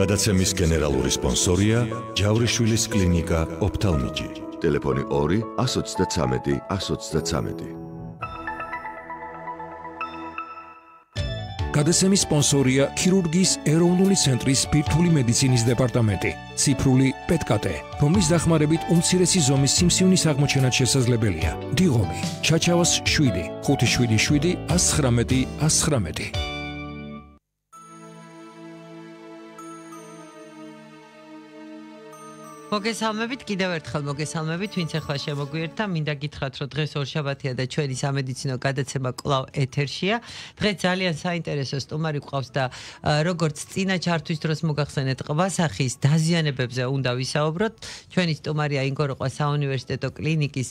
გადაცემის გენერალური სპონსორია ჯავრიშვილის კლინიკა ოფთალმოლოგი. ტელეფონი 2-133-133. გადაცემის სპონსორია ქირურგის ეროვნული ცენტრის ფირთული მედიცინის დეპარტამენტი. ციფრული პეტკატე, რომლის დახმარებით უმცირესი ზომის სიმსივნის აღმოჩენა შესაძლებელია. დიღომი, ჩაჩავას 7, 577 19 19. მოგესალმებით კიდევ ერთხელ მოგესალმებით ვინც ახლა შემოგვიერთდა მინდა გითხრათ რომ დღეს ორშაბათია და ჩვენი სამედიცინო გადაცემა კვლავ ეთერშია დღეს ძალიან საინტერესო სტუმარი გვყავს და როგორც წინა ჩართვის დროს მოგახსენეთ ყვასახის დაზიანებებზე უნდა ვისაუბროთ ჩვენი სტუმარია ინგოროყვა საუნივერსიტეტო კლინიკის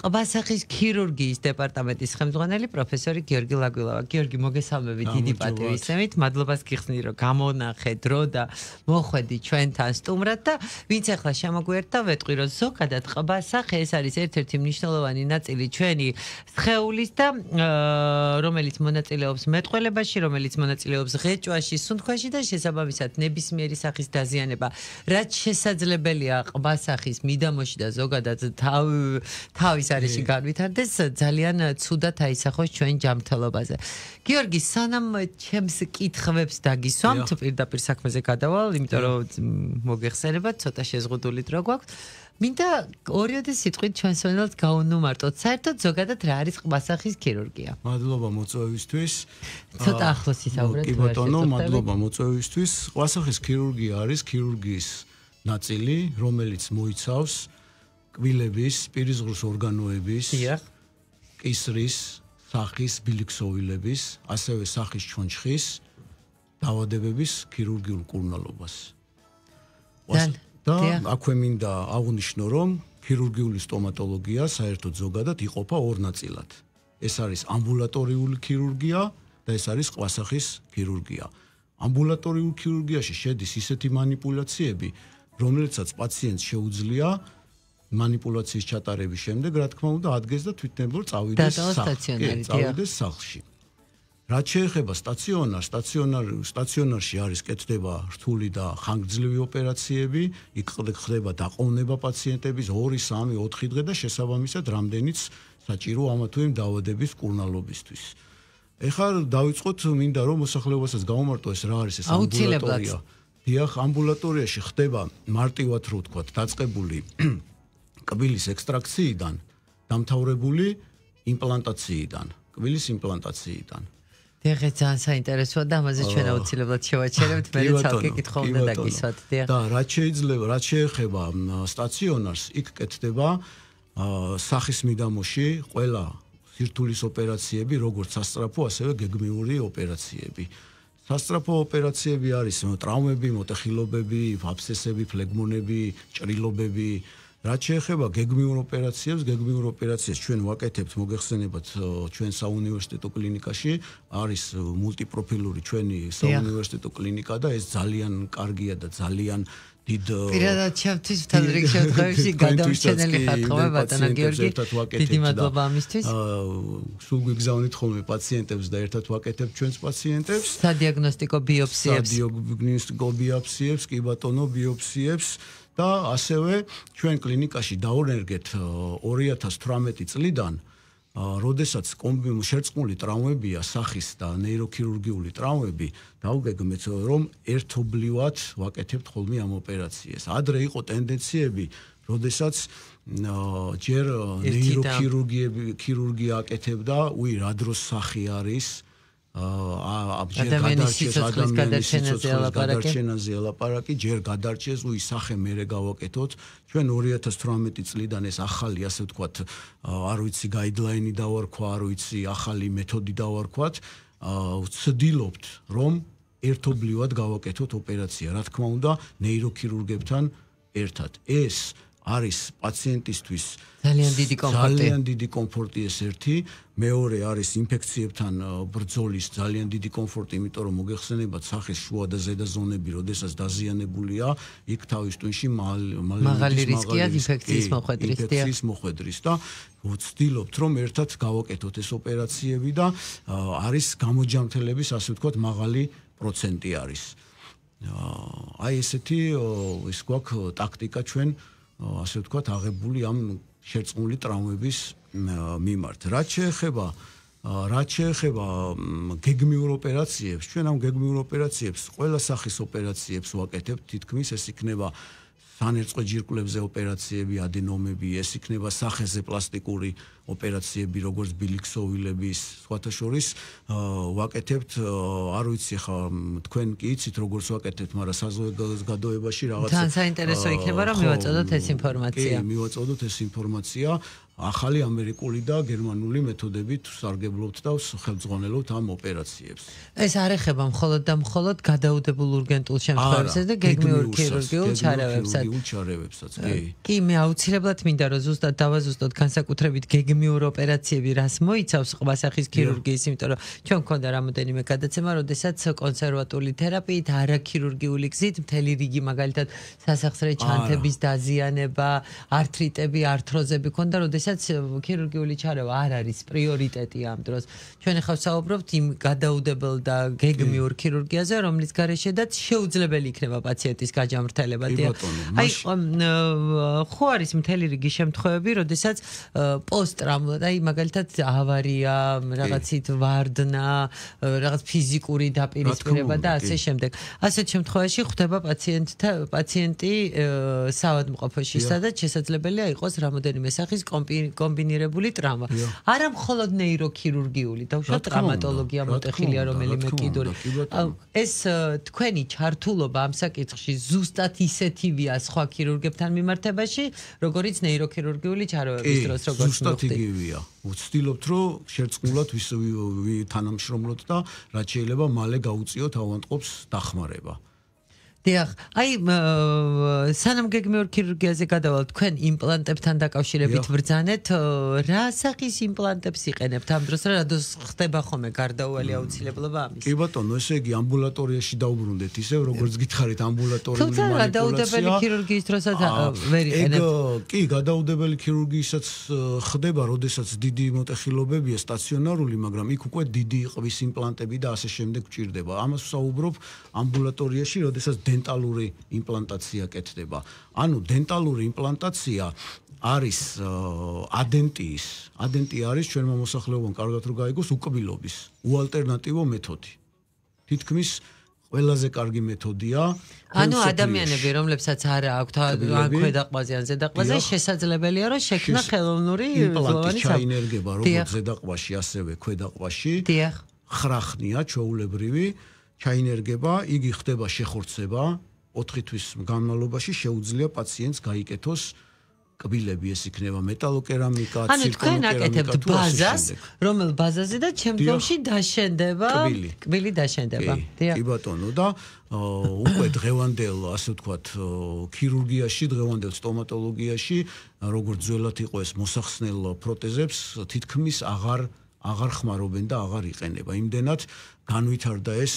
ყვასახის ქირურგიის დეპარტამენტის ხელმძღვანელი პროფესორი გიორგი ლაგვილავა გიორგი მოგესალმები დიდი პატივისცემით მადლობას გიხსნით რომ გამონახე დრო და მოხვედი ჩვენთან სტუმრად და ვინც ახლა ახლა შემოგვიერთდა ვეტყვირო ზოგადად ყბა სახე ეს არის ერთ-ერთი მნიშვნელოვანი ნაწილი ჩვენი სხეულის და რომელიც მონაწილეობს მეტყველებაში რომელიც მონაწილეობს ღეჭვაში სუნთქვაში და შესაბამისად ნებისმიერი სახის დაზიანება რაც შესაძლებელია ყბა სახის მიდამოში და ზოგადად თავ თავის არეში განვითარდეს ძალიან ცუდად აისახოს ჩვენ ჯანმრთელობაზე გიორგი სანამ ჩემს კითხვებს დაგისვამთ პირდაპირ საქმეზე გადავალ იმიტომ რომ მოგეხსენებათ ცოტა შეზღუდა მოღდული დრო გვაქვს. მინდა ორიოდი სიტყვით ჩვენსონელს გაუნუმართოთ. საერთოდ ზოგადად რა არის ყვასახის ქირურგია? მადლობა მოწვევისთვის. ცოტა ახლოს ისაუბრეთ. კი ბატონო, მადლობა მოწვევისთვის. ყვასახის ქირურგია არის ქირურგიის ნაწილი, რომელიც მოიცავს კვილების, პირიზღვის ორგანოების, კისრის, სახის ბილიქსოვილების, ასევე სახის ჩონჩხის დაავადებების ქირურგიულ კურნალობას. და და აქვე მინდა აღვნიშნო რომ ქირურგიული სტომატოლოგია საერთოდ ზოგადად იყოფა ორ ნაწილად ეს არის ამბულატორიული ქირურგია და ეს არის ყვასახის ქირურგია ამბულატორიულ ქირურგიაში შედის ისეთი манипуляციები რომელიცაც პაციენტს შეუძლია манипуляციის ჩატარების შემდეგ რა თქმა უნდა ადგეს და თვითნებურ წავიდეს სახლში და დაასტაციონარი დიაგნოზი სახლში რაც შეეხება სტაციონარ, სტაციონარ სტაციონარში არის კეთდება რთული და ხანგრძლივი ოპერაციები, იქ ხდება დაყოვნება პაციენტების 2, 3, 4 დღე და შესაბამისად რამდენიც საჭირო ამა თუ იმ დაავადების კურნალობისთვის. ეხლა დავიწყოთ მინდა რომ მოსახლეობასაც გაუმარტო ეს რა არის ეს ამბულატორია. დიახ, ამბულატორიაში ხდება მარტივად რო თქვა დაწቀბული კბილის ექსტრაქციიდან დამთავრებული იმპლანტაციიდან, კბილის იმპლანტაციიდან. დღეს ძალიან საინტერესოა და ამაზე ჩვენ აუცილებლად შევაჩერებთ მე ძალიან კითხვა უნდა დაგისვათ დიახ და რა შეიძლება რა შეეხება სტაციონარს იქ კეთდება სახის მიდამოში ყველა სირთულის ოპერაციები როგორც სასტრაფო ასევე გეგმიური ოპერაციები სასტრაფო ოპერაციები არის ტრავმები მოტეხილობები აფსესები ფლეგმონები ჭრილობები რაც შეეხება გეგმიურ ოპერაციებს, გეგმიურ ოპერაციებს ჩვენ ვაკეთებთ, მოგეხსენებათ, ჩვენ საუნივერსიტეტო კლინიკაში არის მულტიპროფილური ჩვენი საუნივერსიტეტო კლინიკა და ეს ძალიან კარგია და ძალიან დიდ პირადად ჩავთვის თანდრიგ შემთხვევაში გადამჩენელი ხატყობა თანა გიორგი დიდი მადლობა ამისთვის სულ გვიგზავნით ხოლმე პაციენტებს და ერთად ვაკეთებთ ჩვენს პაციენტებს სადიაგნოსტიკო ბიოპსიებს სადიაგნოსტიკო ბიოპსიებს კი ბატონო ბიოპსიებს და ასევე ჩვენ კლინიკაში დაურენერგეთ 2018 წლიდან როდესაც კომბი შერწყმული ტრავმებია სახის და ნეიროქირურგიული ტრავმები დაუგეგმეთ რომ ერთობლივად ვაკეთებთ ხოლმე ამ ოპერაციას. ადრე იყო ტენდენციები, როდესაც ჯერ ნეიროქირურგიები ქირურგია აკეთებდა, უი რა დროს სახი არის ადამიანის სიცოცხლის გადარჩენაზე ლაპარაკი ჯერ გადარჩეს, უი სახე მერე გავაკეთოთ. ჩვენ 2018 წლიდან ეს ახალი, ასე ვთქვათ, არ ვიცი გაიდლაინი დავარქვა, არ ვიცი ახალი მეთოდი დავარქვათ, ვცდილობთ რომ ერთობლივად გავაკეთოთ ოპერაცია, რა თქმა უნდა, ნეიროქირურგებთან ერთად. ეს არის პაციენტისთვის ძალიან დიდი კომფორტი ძალიან დიდი კომფორტი ეს ერთი მეორე არის ინფექციებთან ბრძოლის ძალიან დიდი კომფორტი იმიტომ რომ მოგეხსენებათ სახის შუა და ზედა ზონები როდესაც დაზიანებულია იქ თავის ტვინში მალ მალ მაღალი რისკია ინფექციის მოხვედრისთვის ინფექციის მოხვედრის და ვცდილობთ რომ ერთად გავაკეთოთ ეს ოპერაციები და არის გამოჯანმრთელების ასე ვთქვათ მაღალი პროცენტი არის აი ესეთი ის გვაქვს ტაქტიკა ჩვენ ასე ვთქვათ, აღებული ამ შერწმული ტრავმების მიმართ. რაც შეეხება რაც შეეხება გეგმიურ ოპერაციებს, ჩვენ ამ გეგმიურ ოპერაციებს ყველა სახის ოპერაციებს ვაკეთებთ, თითქმის ეს იქნება სანერწყვე ჯირკვლებზე ოპერაციები, ადენომები, ეს იქნება სახეზე პლასტიკური ოპერაციები, როგორც ბილიქსოვილების, სხვათა შორის, ვაკეთებთ, არ ვიცი ხა თქვენ კი იცით როგორ ვაკეთებთ, მაგრამ საზოგადოებაში რაღაცა თან საინტერესო იქნება რომ მივაწოდოთ ეს ინფორმაცია. კი, მივაწოდოთ ეს ინფორმაცია, ახალი ამერიკული და გერმანული მეთოდებით სარგებლობთ და ხელმძღვანელობთ ამ ოპერაციებს. ეს არ ეხება მხოლოდ და მხოლოდ გადაუდებულ ურგენტულ შემთხვევებსაც და გეგმიურ ქირურგიულ ჩარევებსაც. გეგმიურ ჩარევებსაც, კი. კი, მე აუცილებლად მინდა რომ ზუსტად დავაზუსტოთ განსაკუთრებით გეგმიურ ოპერაციები რას მოიცავს ყვა სახის ქირურგიის, იმიტომ რომ ჩვენ მქონდა რამოდენიმე გადაცემა, როდესაც კონსერვატული თერაპიით, არა ქირურგიული გზით, მთელი რიგი მაგალითად სასახსრე ჩანთების დაზიანება, ართრიტები, ართროზები მქონდა, როდესაც რომელსაც ქირურგიული ჩარევა არ არის პრიორიტეტი ამ დროს. ჩვენ ახლა საუბრობთ იმ გადაუდებელ და გეგმიურ ქირურგიაზე, რომლის გარეშედაც შეუძლებელი იქნება პაციენტის გაჯამრთელება. აი ხო არის მთელი რიგი შემთხვევები, როდესაც პოსტტრავმა, აი მაგალითად ავარია, რაღაცით ვარდნა, რაღაც ფიზიკური დაპირისპირება და ასე შემდეგ. ასეთ შემთხვევაში ხდება პაციენტთა პაციენტი საავადმყოფოში, სადაც შესაძლებელია იყოს რამოდენიმე სახის კომპი კომბინირებული ტრავმა. არა მხოლოდ ნეიროქირურგიული, დაუშვათ ტრავმატოლოგია მოტეხილია რომელიმე კიდური. ეს თქვენი ჩართულობა ამ საკითხში ზუსტად ისეთივია სხვა ქირურგებთან მიმართებაში, როგორიც ნეიროქირურგიული ჩარევების დროს, როგორც მოხდა. ზუსტად იგივეა. ვცდილობთ რომ შერწყულად ვის თანამშრომლოთ და რაც შეიძლება მალე გაუწიოთ ავანტყოფს დახმარება. დიახ, აი სანამ გეგმიორ ქირურგიაზე გადავალ თქვენ იმპლანტებთან დაკავშირებით ბრძანეთ, რა სახის იმპლანტებს იყენებთ ამ დროს და რადოს ხდება ხოლმე გარდაუვალი აუცილებლობა ამის? კი ბატონო, ესე იგი ამბულატორიაში დაუბრუნდეთ ისევ როგორც გითხარით ამბულატორიული მანიპულაცია. თუმცა გადაუდებელი ქირურგიის დროსაც ვერ იყენებთ. ეგ კი, გადაუდებელი ქირურგიისაც ხდება, როდესაც დიდი მოტეხილობებია სტაციონარული, მაგრამ იქ უკვე დიდი ყვის იმპლანტები და ასე შემდეგ გჭირდება. ამას საუბრობ ამბულატორიაში, როდესაც დენტალური იმპლანტაცია კეთდება. ანუ დენტალური იმპლანტაცია არის ადენტის, ადენტი არის ჩვენ მომოსახლეობამ კარგად რომ გაიგოს უკბილობის უალტერნატივო მეთოდი. თითქმის ყველაზე კარგი მეთოდია. ანუ ადამიანები, რომლებსაც არ აქვთ ან ქვედაყვაზე ან ზედაყვაზე შესაძლებელია რომ შექმნა ხელოვნური იმპლანტი ჩაინერგება როგორც ზედაყვაში, ასევე ქვედაყვაში. დიახ. ხრახნია ჩაულებრივი ჩაინერგება, იგი ხდება შეხორცება 4 თვის განმავლობაში შეუძლია პაციენტს გაიკეთოს კბილები ეს იქნება მეტალოკერამიკა, ცირკული კერამიკა. ანუ თქვენ აკეთებთ ბაზას, რომელ ბაზაზე და ჩემთვის დაშენდება კბილი დაშენდება. კი ბატონო და უკვე დღევანდელ ასე ვთქვათ ქირურგიაში, დღევანდელ სტომატოლოგიაში როგორც ძველად იყო ეს მოსახსნელ პროტეზებს თითქმის აღარ აღარ ხმარობენ და აღარ იყენება. იმდენად განვითარდა ეს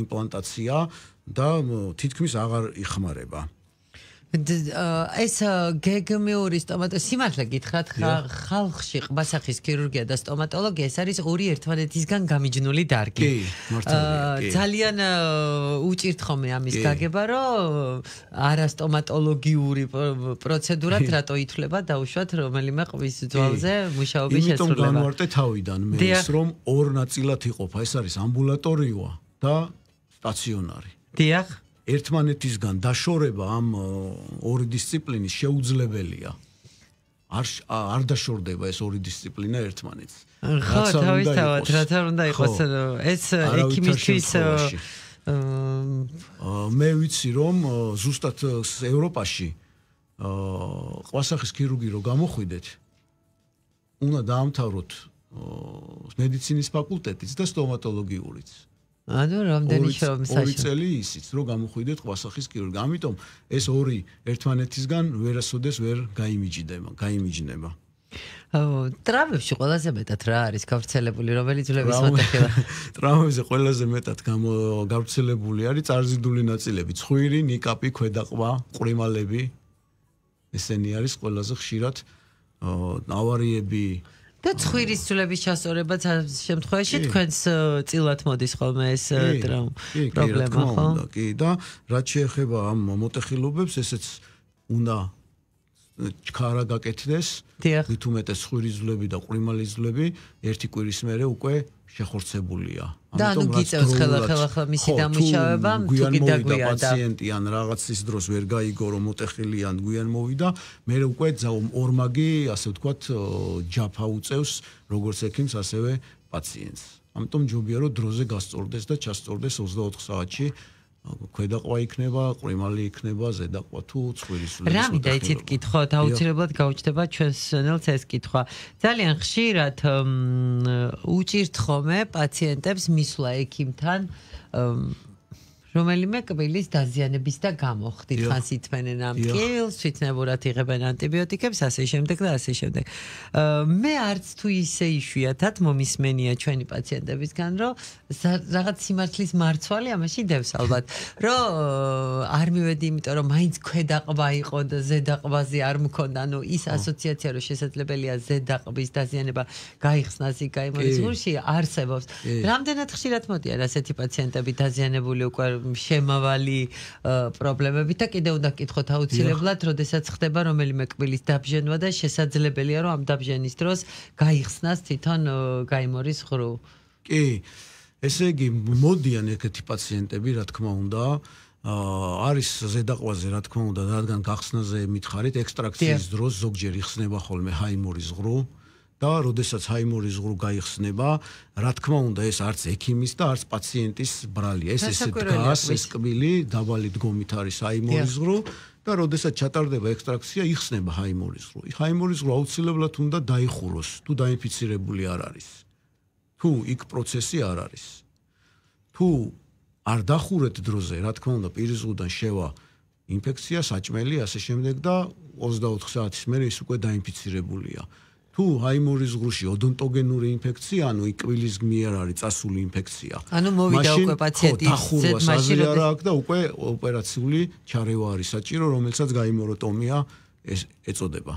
იმპლანტაცია და თითქმის აღარ იხმარება. ეს გეგმეორის სტომატო სიმართლე გითხრათ ხალხში ყბასახის ქირურგია და სტომატოლოგია ეს არის ორი ერთმანეთისგან გამიჯნული დარგი. კი, მართალია. ძალიან უჭირთ ხოლმე ამის გაგება, რომ არასტომატოლოგიური პროცედურად რატო ითვლება დაუშვათ რომელიმე ყვის ძვალზე მუშაობის შესრულება. იმიტომ განვარტე თავიდან მე ის რომ ორ ნაწილად იყოფა, ეს არის ამბულატორია და სტაციონარი. დიახ. ერთმანეთისგან დაშორება ამ ორი დისციპლინის შეუძლებელია. არ არ დაშორდება ეს ორი დისციპლინა ერთმანეთს. ხო, თავისთავად, რათა უნდა იყოს ეს ექიმისთვის აა მე ვიცი რომ ზუსტად ევროპაში აა ყვასახის ქირურგი რო გამოხვიდეთ უნდა დაამთავროთ მედიცინის ფაკულტეტიც და სტომატოლოგიურიც. აა ანუ რამდენი შრომსაში ორი წელი ისიც რომ გამოხვიდეთ ყვასახის კირურგი ამიტომ ეს ორი ერთმანეთისგან ვერასოდეს ვერ გამიჯდება გამიჯნება ტრავმებში ყველაზე მეტად რა არის გავრცელებული რომელი ძლების მოტახება ტრავმებში ყველაზე მეტად გავრცელებული არის წარზიდული ნაწილები ცხვირი ნიკაპი ქვედაყვა ყრიმალები ესენი არის ყველაზე ხშირად ა ნავარიები და ცხვირის ძვლების ჩასწორებაც ამ შემთხვევაში თქვენს წილად მოდის ხოლმე ეს პრობლემა ხო? კი და რაც შეეხება ამ მოტეხილობებს ესეც უნდა ჩქარა გაკეთდეს. თუმცა მეტეს ცხვირის ძვლები და ყრიმალის ძვლები ერთი კვირის მერე უკვე შეხორცებულია. ამიტომ გიწევს ხელა ხელა ხა მისი დამუშავება, თუ გიდაგვიადა. თუ გიდაგვიადა პაციენტი ან რაღაცის დროს ვერ გაიგო რომ მოტეხილიან, გვიან მოვიდა, მე უკვე ორმაგი, ასე ვთქვათ, ჯაფა უწევს როგორც ექიმს, ასევე პაციენტს. ამიტომ ჯობია რომ დროზე გასწორდეს და ჩასწორდეს 24 საათში. ქვედაყვა იქნება, ყრიმალი იქნება, ზედაყვა თუ წვირის ლეზობა. რა მინდა იცით კითხო, აუცილებლად გაუჩნდება ჩვენს ნელს ეს კითხვა. ძალიან ხშირად უჭირთ ხოლმე პაციენტებს მისვლა ექიმთან რომელიმე კბილის დაზიანების და გამოხდით ხანს ითმენენ ამ კილს თვითნებურად იღებენ ანტიბიოტიკებს ასე შემდეგ და ასე შემდეგ მე არც თუ ისე იშვიათად მომისმენია ჩვენი პაციენტებისგან რომ რაღაც სიმართლის მარცვალი ამაში დევს ალბათ რომ არ მივედი იმიტომ რომ მაინც ქვედა ყვა იყო და ზედა ყვაზე არ მქონდა ანუ ის ასოციაცია რომ შესაძლებელია ზედა ყვის დაზიანება გაიხსნას იქ გამოიწურში არსებობს რამდენად ხშირად მოდიან ასეთი პაციენტები დაზიანებული უკვე შემავალი პრობლემებით და კიდე უნდა ეკითხოთ აუცილებლად, როდესაც ხდება რომელიმე კბილის დაბჟენვა და შესაძლებელია რომ ამ დაბჟენის დროს გაიხსნას თვითონ გამორის ხრუ. კი. ესე იგი, მოდიან ეგეთი პაციენტები, რა თქმა უნდა, აა არის ზედაყვაზე, რა თქმა უნდა, რადგან გახსნაზე მითხარით, ექსტრაქციის დროს ზოგჯერ იხსნება ხოლმე ჰაიმორის ღრუ, და როდესაც ჰაიმორი ზღურ გაიხსნება, რა თქმა უნდა, ეს არც ექიმის და არც პაციენტის ბრალია. ეს ეს დგას, ეს კბილი, დაბალი დგომით არის ჰაიმორი ზღრო და როდესაც ჩატარდება ექსტრაქცია, იხსნება ჰაიმორი ზღრო. ჰაიმორი ზღრო აუცილებლად უნდა დაიხუროს, თუ დაინფიცირებული არ არის. თუ იქ პროცესი არ არის. თუ არ დახურეთ დროზე, რა თქმა უნდა, პირიზღუდან შევა ინფექცია, საჭმელი, ასე შემდეგ და 24 საათის მერე ის უკვე დაინფიცირებულია. თუ აიმორის ღრუში ოდონტოგენური ინფექცია, ანუ იკვილის მიერ არის წასული ინფექცია. ანუ მოვიდა უკვე პაციენტი, ზედ მაშინ არა აქვს და უკვე ოპერაციული ჩარევა არის საჭირო, რომელსაც გამოიმოროტომია ეწოდება.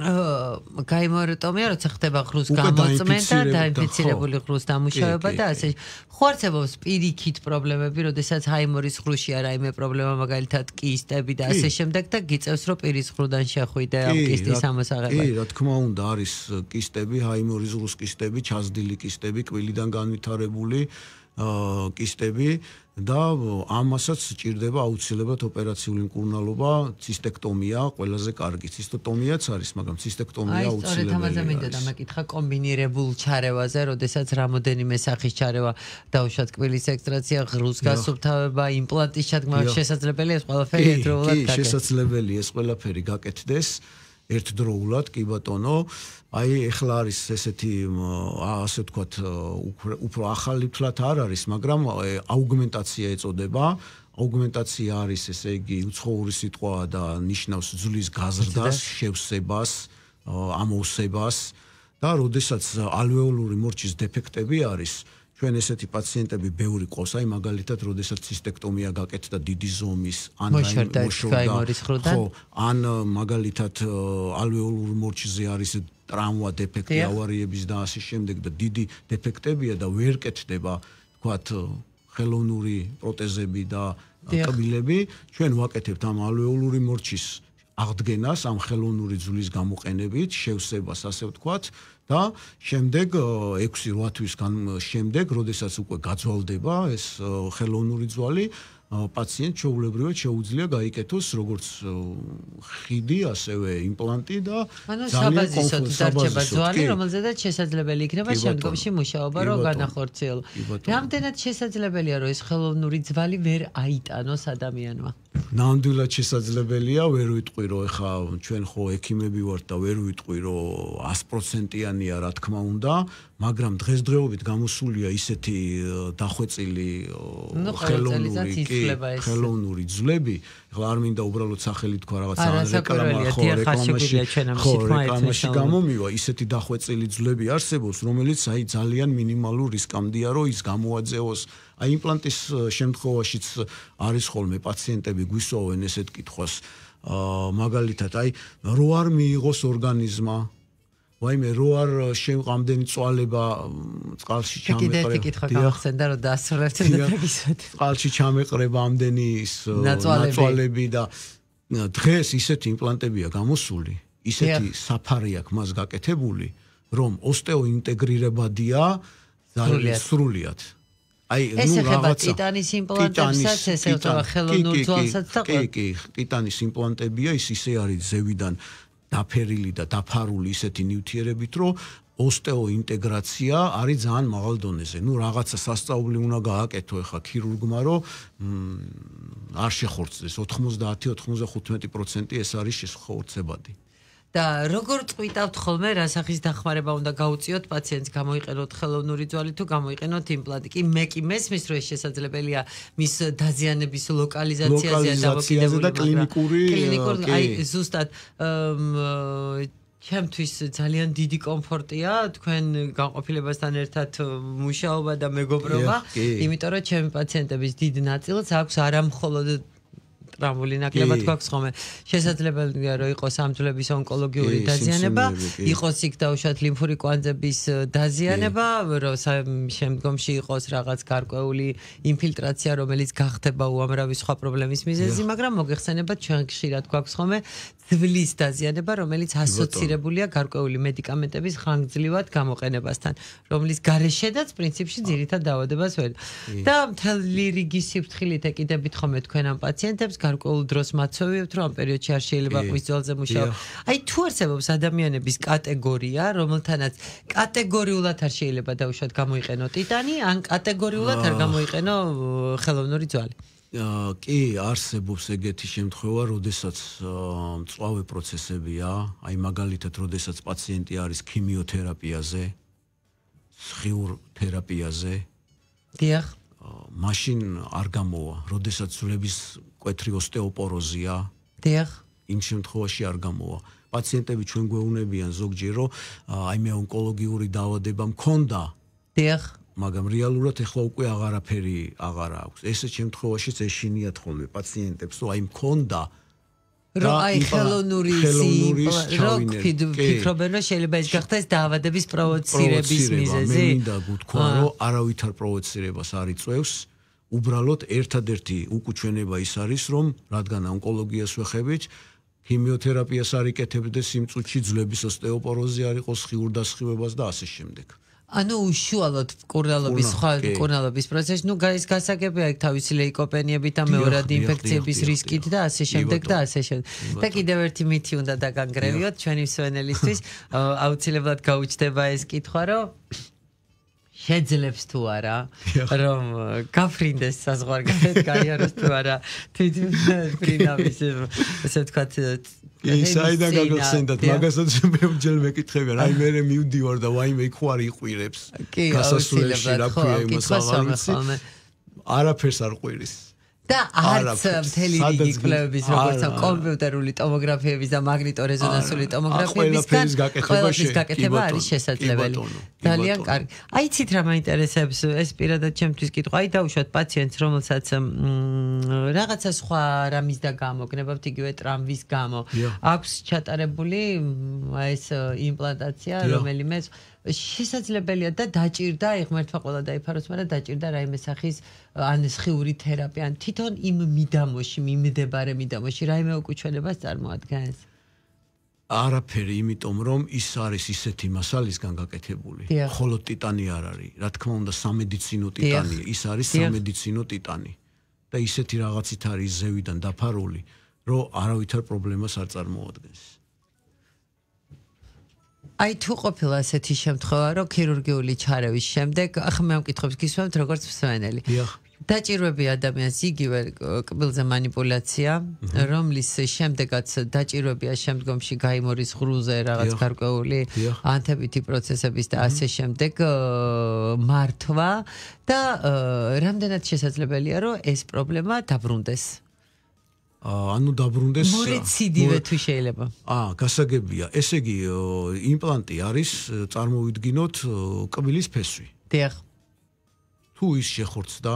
გამოიმარტომია, როცა ხდება ღრუს გამოწმენა და დაინფიცირებული ღრუს დამუშავება და ასე. ხوارცებობს პირიქით პრობლემები, როდესაც ჰაიმორის ღრუში არაიმე პრობლემა, მაგალითად კისტები და ასე შემდეგ და გიწევს, რომ პირის ღრუდან შეხვიდე ამ კისტის ამოსაღებად. კი, რა თქმა უნდა, არის კისტები, ჰაიმორის ღრუს კისტები, ჩაზდილი კისტები, კვილიდან განვითარებული კისტები და ამასაც ჭირდება აუცილებლად ოპერაციული მკურნალობა, ცი ステ ქტომია, ყველაზე კარგი ცი ステ ქტომიაც არის, მაგრამ ცი ステ ქტომია აუცილებელია. აი, სწორედ ამაზე მინდოდა მაკითხა კომბინირებულ ჩარევაზე, როდესაც რამოდენიმე სახის ჩარევა დაუშვათ კბილის ექსტრაქცია, ღრუს გასუფთავება, იმპლანტის ჩადგმა შესაძლებელია ეს ყველაფერი ერთდროულად გაკეთდეს. კი, შესაძლებელია ეს ყველაფერი გაკეთდეს. აა ერთდროულად კი ბატონო აი ეხლა არის ესეთი ასე ვთქვათ უფრო ახალი ფლათ არ არის მაგრამ აუგმენტაცია ეწოდება აუგმენტაცია არის ესე იგი უცხოური სიტყვა და ნიშნავს ძვლის გაზრდას შევსებას ამოსებას და როდესაც ალვეოლური მორჩის დეფექტები არის ჩვენ ესეთი პაციენტები ბევრი ყოს, აი მაგალითად, როდესაც ცი ステ ქტომია გაკეთდა დიდი ზომის, ან რაიმე მოშორდა. ხო, ან მაგალითად ალვეოლურ მორჩიზე არის ტრავმა, დეფექტი, ავარიების და ასე შემდეგ და დიდი დეფექტებია და ვერ კეთდება, თქვათ, ხელოვნური პროტეზები და კბილები. ჩვენ ვაკეთებთ ამ ალვეოლური მორჩის აღდგენას ამ ხელოვნური ძვლის გამოყენებით, შევსება, ასე ვთქვათ, და შემდეგ 6-8 თვის გან შემდეგ, როდესაც უკვე გაძვალდება ეს ხელოვნური ძვალი, პაციენტ შეუძლებრივად შეუძლია გაიკეთოს როგორც ხიდი, ასევე იმპლანტი და ძალიან კონკრეტული საბაზისო ძვალი, რომელზედაც შესაძლებელი იქნება შემდგომში მუშაობა რო განახორციელო. რამდენად შესაძლებელია რომ ეს ხელოვნური ძვალი ვერ აიტანოს ადამიანმა? ნამდვილად შესაძლებელია ვერ ვიტყვი რომ ხა ჩვენ ხო ექიმები ვართ და ვერ ვიტყვი რომ 100%-იანია რა თქმა უნდა მაგრამ დღესდღეობით გამოსულია ისეთი დახვეწილი ხელოვნური ხელოვნური ძვლები, ხო არ მინდა უბრალოდ სახელი თქვა რაღაცა რეკლამა ხო რეკლამაში ხო რეკლამაში გამომივა ისეთი დახვეწილი ძვლები არსებობს, რომელიც აი ძალიან მინიმალურ რისკამდია, რომ ის გამოაძევოს აი იმპლანტის შემთხვევაშიც არის ხოლმე პაციენტები გვისვავენ ესეთ კითხვას აა მაგალითად აი რო არ მიიღოს ორგანიზმა ვაიმე რო არ შემყამდენი წვალება წყალში ჩამეყრება კიდე ერთი კითხვა გამახსენდა რომ დაასრულებთ და გისვეთ წყალში ჩამეყრება ამდენი ის წვალები და დღეს ისეთი იმპლანტებია გამოსული ისეთი საფარი აქვს მას გაკეთებული რომ ოსტეოინტეგრირებადია ძალიან სრულად აი ნუ რაღაცა ეს ხება ტიტანის იმპლანტებსაც ესე ვთქვა ხელოვნურ ძვალსაც და კი კი ტიტანის იმპლანტებია ის ისე არის ზევიდან დაფერილი და დაფარული ისეთი ნიუტიერებით, რომ ოსტეოინტეგრაცია არის ძალიან მაღალ დონეზე. ნუ რაღაცა სასწაული უნდა გააკეთო ახლა ქირურგმა, რომ მ არ შეხორცდეს 90-95% ეს არის შეხორცებადი. და როგორ წვიტავთ ხოლმე რა სახის დახმარება უნდა გაუწიოთ პაციენტს გამოიყენოთ ხელოვნური ძვალი თუ გამოიყენოთ იმპლანტი კი მე კი მესმის რომ ეს შესაძლებელია მის დაზიანების ლოკალიზაციაზე და დამოკიდებულება და კლინიკური კლინიკური აი ზუსტად ჩემთვის ძალიან დიდი კომფორტია თქვენ განყოფილებასთან ერთად მუშაობა და მეგობრობა იმიტომ რომ ჩემი პაციენტების დიდ ნაწილს აქვს არამხოლოდ ტრავმული ნაკლებად გვაქვს ხოლმე. შესაძლებელია რომ იყოს ამძლების ონკოლოგიური დაზიანება, იყოს იქ დაუშვათ ლიმფური კვანძების დაზიანება, რომ შემდგომში იყოს რაღაც გარკვეული ინფილტრაცია, რომელიც გახდება უამრავი სხვა პრობლემის მიზეზი, მაგრამ მოგეხსენებათ ჩვენ ხშირად გვაქვს ხოლმე ძვლის დაზიანება, რომელიც ასოცირებულია გარკვეული მედიკამენტების ხანგრძლივად გამოყენებასთან, რომლის გარეშედაც პრინციპში ძირითადად დაავადებას ვერ. და მთელი რიგი სიფრთხილით ეკიდებით ხოლმე თქვენ ამ პაციენტებს გარკვეულ დროს მაწოვებთ, რომ ამ პერიოდში არ შეიძლება ყვის ძალზე მუშაობა. აი თუ არსებობს ადამიანების კატეგორია, რომელთანაც კატეგორიულად არ შეიძლება დაუშვათ გამოიყენო ტიტანი, ან კატეგორიულად არ გამოიყენო ხელოვნური ძვალი. კი არსებობს ეგეთი შემთხვევა, როდესაც მწვავე პროცესებია, აი მაგალითად, როდესაც პაციენტი არის ქიმიოთერაპიაზე, სხიურ თერაპიაზე. დიახ. машин არ გამოვა, როდესაც ძვლების კვეთრი ოსტეოპოროზია. დიახ. იმ შემთხვევაში არ გამოვა. პაციენტები ჩვენ გვეუბნებიან ზოგჯერ, რომ აი მე ონკოლოგიური დაავადება მქონდა. დიახ. მაგრამ რეალურად ეხლა უკვე აღარაფერი აღარა აქვს. ესე შემთხვევაშიც ეშინიათ ხოლმე პაციენტებს, რომ აი მქონდა რა აი ხელონური სიმპლ, როკ ფიქრობენ, რომ შეიძლება ეს გახდეს დაავადების პროვოცირების მიზეზი. მე მინდა გვთქვა, რომ არავითარ პროვოცირებას არ იწევს. უბრალოდ ერთადერთი უკუჩვენება ის არის, რომ რადგან ონკოლოგიას ვეხებით, ქიმიოთერაპიას არ იკეთებდეს იმ წუთში ძლების ოსტეოპოროზი არ იყოს, ხიურდასხივებას და ასე შემდეგ. ანუ უშუალოდ კორნალობის სხვა კორნალობის პროცესში, ნუ ეს გასაგებია იქ თავისი ლეიკოპენიებით და მეორად ინფექციების რისკით და ასე შემდეგ და ასე შემდეგ. და კიდევ ერთი მითი უნდა დაგანგრევიოთ ჩვენი მსვენელისთვის, აუცილებლად გაუჩდება ეს კითხვა, რომ შეძლებს თუ არა რომ გაფრინდეს საზღვარგარეთ, გაიაროს თუ არა თვითმფრინავის ესე თქვა ისაიდან გაგხსენდათ მაგასაც მეუძელ მეკითხები რა მე მე მივდივარ და ვაიმე ხო არ იყვირებს გასასვლელში რა ქვია იმას აღარ ვიცი არაფერს არ ყვირის და არც მთელი რიგი კვლევების როგორც კომპიუტერული ტომოგრაფიების და მაგნიტორეზონანსული ტომოგრაფიებისგან ყველაფრის გაკეთება არის შესაძლებელი. ძალიან კარგი. აი ცით რა მაინტერესებს ეს პირადად ჩემთვის კითხვა. აი დავუშვათ პაციენტს რომელსაც რაღაცა სხვა რამის და გამოგნებავთ იგივე ტრამვის გამო. აქვს ჩატარებული ეს იმპლანტაცია რომელიმე შესაძლებელია და დაჭirdა ერთმერთვა ყველა დაიფაროს, მაგრამ დაჭirdა რაიმე სახის ანესხიური თერაპია. თვითონ იმ მიდამოში, მიმდებარე მიდამოში რაიმე უკუჩვენებას წარმოადგენს. არაფერი, იმიტომ რომ ის არის ისეთი მასალისგან გაკეთებული. ხოლო ტიტანი არ არის. რა თქმა უნდა, სამედიცინო ტიტანი, ის არის სამედიცინო ტიტანი. და ისეთი რაღაცით არის ზევიდან დაფარული, რომ არავითარ პრობლემას არ წარმოადგენს. აი თუ ყოფილი ასეთი შემთხვევა რომ ქირურგიული ჩარევის შემდეგ ახლა მე მკითხებს გისვამთ როგორც მსვენელი დაჭირვები ადამიანს იგივე კბილზე манипуляცია რომლის შემდეგაც დაჭირვებია შემდგომში გამოირის ღრუზე რაღაც გარკვეული ანთებითი პროცესების და ასე შემდეგ მართვა და რამდენად შესაძლებელია რომ ეს პრობლემა დაბრუნდეს ანუ დაბრუნდეს მორეციდივე თუ შეიძლება. აა, გასაგებია. ესე იგი, იმპლანტი არის, წარმოვიდგინოთ, კბილის ფესვი. დიახ. თუ ის შეხორცდა,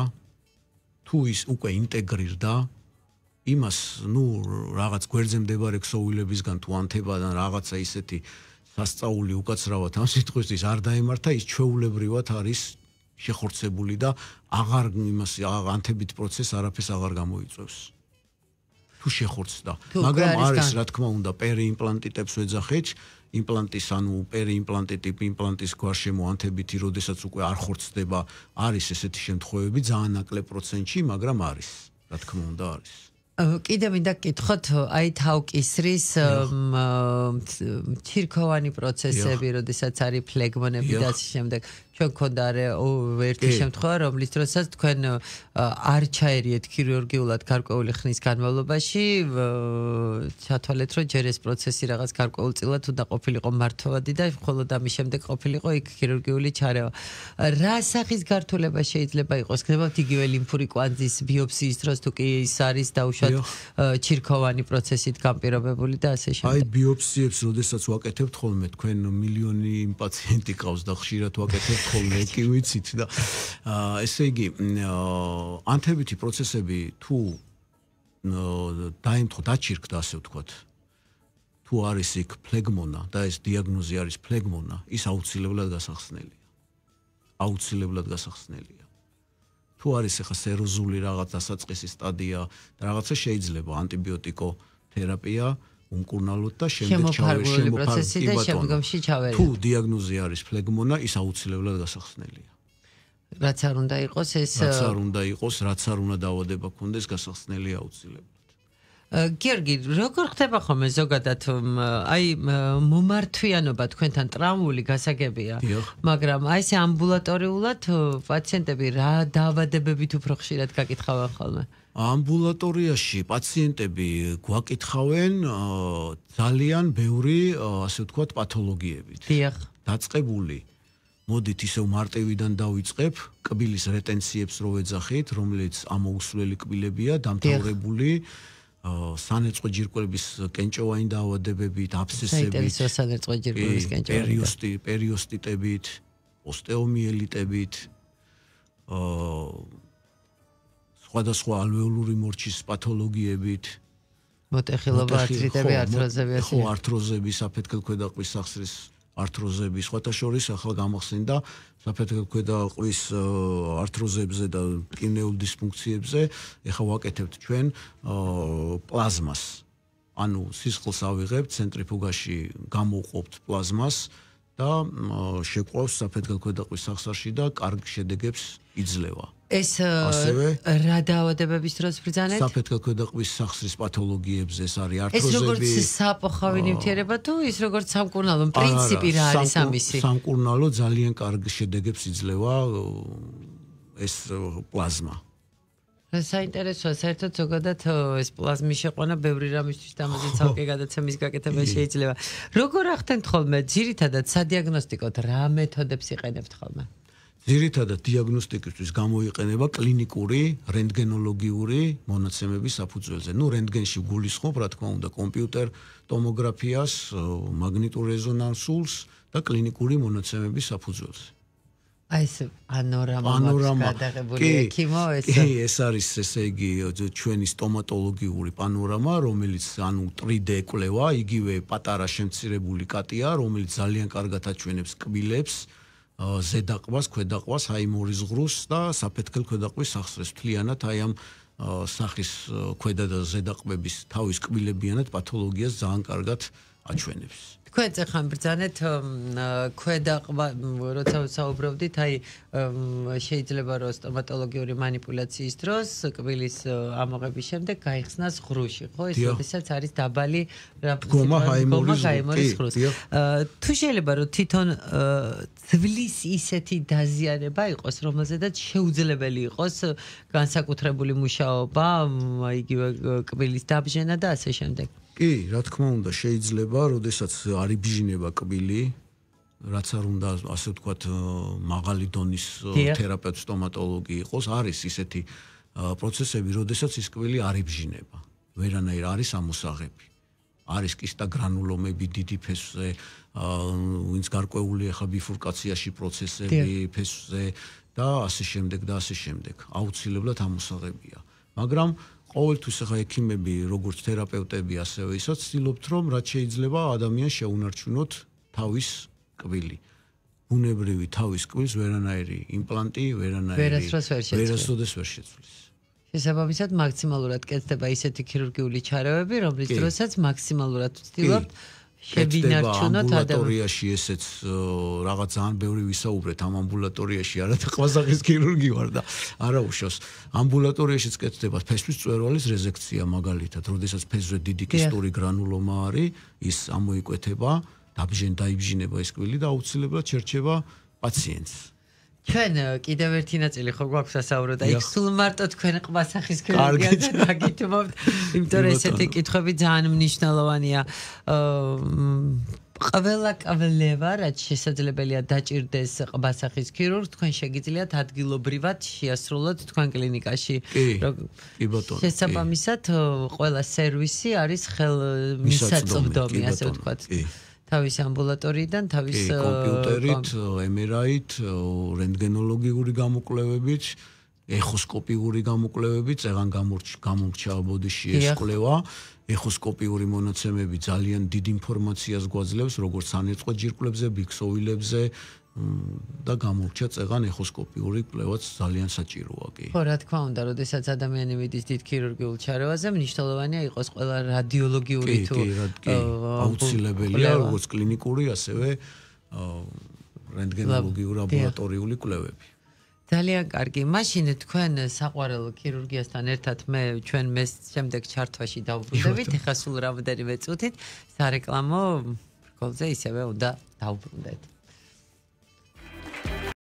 თუ ის უკვე ინტეგრირდა, იმას, ნუ, რაღაც გვერდზე მდებარე ქსოვილებისგან თუ ანთებადან რაღაცა ისეთი სასწაული უკაცრავად ამ სიტყვისთვის არ დაემართა, ის ჩვეულებრივად არის შეხორცებული და აღარ იმას ანთებით პროცესს არაფერს აღარ გამოიწევს. თუ შეხორცდა. მაგრამ არის რა თქმა უნდა პერიიმპლანტიტებს ეძახეთ, იმპლანტის ანუ პერიიმპლანტიტი იმპლანტის გარშემო ანთებითი, როდესაც უკვე არ ხორცდება, არის ესეთი შემთხვევები ძალიან ნაკლებ პროცენტში, მაგრამ არის, რა თქმა უნდა, არის. კიდე მინდა გითხოთ აი თავკისრის თირქოვანი პროცესები, როდესაც არის ფლეგმონები და ამ შემდეგ ჩვენ გქონდა რა ერთი შემთხვევა რომლის დროსაც თქვენ არ ჩაერიეთ ქირურგიულად გარკვეული ხნის განმავლობაში ჩათვალეთ რომ ჯერ ეს პროცესი რაღაც გარკვეულ წილად უნდა ყოფილიყო მართვადი და მხოლოდ ამის შემდეგ ყოფილიყო იქ ქირურგიული ჩარევა რა სახის გართულება შეიძლება იყოს გნებავთ იგივე ლიმფური კვანძის ბიოფსიის დროს თუ კი ის არის დაუშვათ ჩირქოვანი პროცესით გამპირობებული და ასე შემდეგ აი ბიოფსიებს როდესაც ვაკეთებთ ხოლმე თქვენ მილიონი პაციენტი ყავს და ხშირად ვაკეთებთ კოლეგი ვიცით და ესე იგი ანთებითი პროცესები თუ დაიმთო დაჭირკდა ასე ვთქვათ თუ არის იქ ფლეგმონა და ეს დიაგნოზი არის ფლეგმონა ის აუცილებლად გასახსნელია აუცილებლად გასახსნელია თუ არის ახლა სეროზული რაღაც დასაწყისი სტადია და რაღაცა შეიძლება ანტიბიოტიკო თერაპია უნკურნალოდ და შემდეგ შემოფარგლული პროცესი და შემდგომში ჩავერია. თუ დიაგნოზი არის ფლეგმონა, ის აუცილებლად გასახსნელია. რაც არ უნდა იყოს ეს რაც არ უნდა იყოს, რაც არ უნდა დაავადება ქონდეს, გასახსნელია აუცილებლად. გიორგი, როგორ ხდება ხოლმე ზოგადად აი მომართვიანობა თქვენთან ტრამვული გასაგებია, მაგრამ აი ეს ამბულატორიულად პაციენტები რა დაავადებებით უფრო ხშირად გაკითხავენ ხოლმე? ამბულატორიაში პაციენტები გვაკითხავენ ძალიან ბევრი, ასე ვთქვათ, პათოლოგიებით. დიახ. დაწყებული. მოდით ისევ მარტივიდან დავიწყებ, კბილის რეტენციებს რო ეძახით, რომელიც ამოუსვლელი კბილებია, დამთავრებული. დიახ. სანეწყვე ჯირკვლების კენჭოვანი დაავადებებით, აფსესებით, სანეწყვე ჯირკვლების კენჭოვანი პერიოსტი, პერიოსტიტებით, ოსტეომიელიტებით, აა სხვადასხვა ალვეოლური მორჩის პათოლოგიებით მოტეხილობა არტრიტები, არტროზები ასე. ხო, არტროზები, საფეთქელქვედა ყბის სახსრის არტროზები, სხვათა შორის ახალ გამოხსენდა საფეთქქვედა ყვის артроზებზე და კინეულ დისფუნქციებზე ეხა ვაკეთებთ ჩვენ პლაზმას ანუ სისხლს ავიღებთ ცენტრიფუგაში გამოყოფთ პლაზმას და შეყვავს საფეთქქვედა ყვის სახსარში და კარგ შედეგებს იძლევა ეს რა დაავადებების დროს ბრძანეთ? საფეთქქვედა ყვის სახსრის პათოლოგიებს ეს არის ართროზები. ეს როგორც საფოხავი ნივთიერება თუ ის როგორც სამკურნალო პრინციპი რა არის ამისი? სამკურნალო ძალიან კარგი შედეგებს იძლევა ეს პლაზმა. საინტერესოა საერთოდ ზოგადად ეს პლაზმის შეყვანა ბევრი რამისთვის დამაზე ცალკე გადაცემის გაკეთება შეიძლება. როგორ ახდენთ ხოლმე ძირითადად სადიაგნოსტიკოდ რა მეთოდებს იყენებთ ხოლმე? აა ძირითადად დიაგნოსტიკისთვის გამოიყენება კლინიკური რენტგენოლოგიური მონაცემები საფუძველზე. ნუ რენტგენში გულისხმობ, რა თქმა უნდა, კომპიუტერ ტომოგრაფიას, მაგნიტურ რეზონანსულს და კლინიკური მონაცემების საფუძველზე. აი ეს პანორამა გადაღებული ექიმო ესე. კი, ეს არის ესე იგი ჩვენი სტომატოლოგიური პანორამა, რომელიც ანუ 3D კვლევა, იგივე პატარა შემცირებული კატია, რომელიც ძალიან კარგად აჩვენებს კბილებს. ზედაყვას, ქვედაყვას, აი მორის ღრუს და საფეთქელ ქვედაყვის სახსრეს მთლიანად აი ამ სახის ქვედა და ზედაყვების თავის კბილებიანად პათოლოგიას ძალიან კარგად აჩვენებს. თქვენ ხან ბრძანეთ ქვედა როცა საუბრობდით აი შეიძლება რომ სტომატოლოგიური манипуляციის დროს კბილის ამოღების შემდეგ გაიხსნას ღრუში ხო ეს შესაძაც არის დაბალი გომა ჰაიმორის ღრუში თუ შეიძლება რომ თვითონ ძვლის ისეთი დაზიანება იყოს რომელზედაც შეუძლებელი იყოს განსაკუთრებული მუშაობა აი იგივე კბილის დაბჟენა და ასე შემდეგ კი, რა თქმა უნდა, შეიძლება, როდესაც არ იბჟინება კბილი, რაც არ უნდა, ასე ვთქვათ, მაღალი დონის თერაპევტი, სტომატოლოგი იყოს, არის ისეთი პროცესები, როდესაც ის კბილი არ იბჟინება. ვერანაირ არის ამოსაღები. არის კისტა გრანულომები დიდი ფესვე, ვინც გარკვეული ახლა ბიფურკაციაში პროცესები ფესვე და ასე შემდეგ და ასე შემდეგ. აუცილებლად ამოსაღებია. მაგრამ ყოველთვის ახლა ექიმები, როგორც თერაპევტები, ასევე ისო ცდილობთ რომ რაც შეიძლება ადამიანს შეუნარჩუნოთ თავის კბილი. ბუნებრივი თავის კბილს ვერანაირი იმპლანტი, ვერანაირი ვერასოდეს ვერ შეცვლის. შესაბამისად მაქსიმალურად კეთდება ისეთი ქირურგიული ჩარევები, რომლის დროსაც მაქსიმალურად ვცდილობთ შევინარჩუნოთ ადამიანში ესეც რაღაც ძალიან ბევრი ვისაუბრეთ ამ ამბულატორიაში არა და ყვასახის ქირურგი ვარ და არა უშოს ამბულატორიაში წკეთდება ფესვის წვერვალის რეზექცია მაგალითად როდესაც ფესვზე დიდი კისტური გრანულომა არის ის ამოიკვეთება დაბჟენ დაიბჟინება ეს კვილი და აუცილებლად შერჩება პაციენტს ჩვენ კიდევ ერთი ნაწილი ხო გვაქვს სასაუბრო და იქ სულ მარტო თქვენ ყვასახის კრედიტზე დაგითმობთ იმიტომ რომ ესეთი კითხვები ძალიან მნიშვნელოვანია ყველა ყველა რაც შესაძლებელია დაჭirdes ყვასახის ქირურგს თქვენ შეგიძლიათ ადგილობრივად შეასრულოთ თქვენ კლინიკაში კი ბატონო შესაბამისად ყველა სერვისი არის ხელ მისაწვდომი ასე ვთქვათ კი თავის ამბულატორიიდან, თავის კომპიუტერით, MRI-ით, რენტგენოლოგიური გამოკვლევებით, ეხოსკოპიური გამოკვლევებით, ეგან გამორჩა ბოდიში ეს კვლევა. ეხოსკოპიური მონაცემები ძალიან დიდ ინფორმაციას გვაძლევს, როგორც სანერწყვე ჯირკვლებზე, ბიქსოვილებზე, და გამორჩა წეგან ეხოსკოპიური კვლევაც ძალიან საჭიროა კი. ხო, რა თქმა უნდა, როდესაც ადამიანი მიდის დიდ ქირურგიულ ჩარევაზე, მნიშვნელოვანია იყოს ყველა რადიოლოგიური თუ კი, კი, რა თქმა უნდა, აუცილებელია როგორც კლინიკური, ასევე რენტგენოლოგიური ლაბორატორიული კვლევები. ძალიან კარგი. მაშინ თქვენ საყვარელ ქირურგიასთან ერთად მე ჩვენ მე შემდეგ ჩართვაში დავუბრუნდებით, ეხა სულ რამდენიმე წუთით სარეკლამო კოლზე ისევე უნდა დავუბრუნდეთ.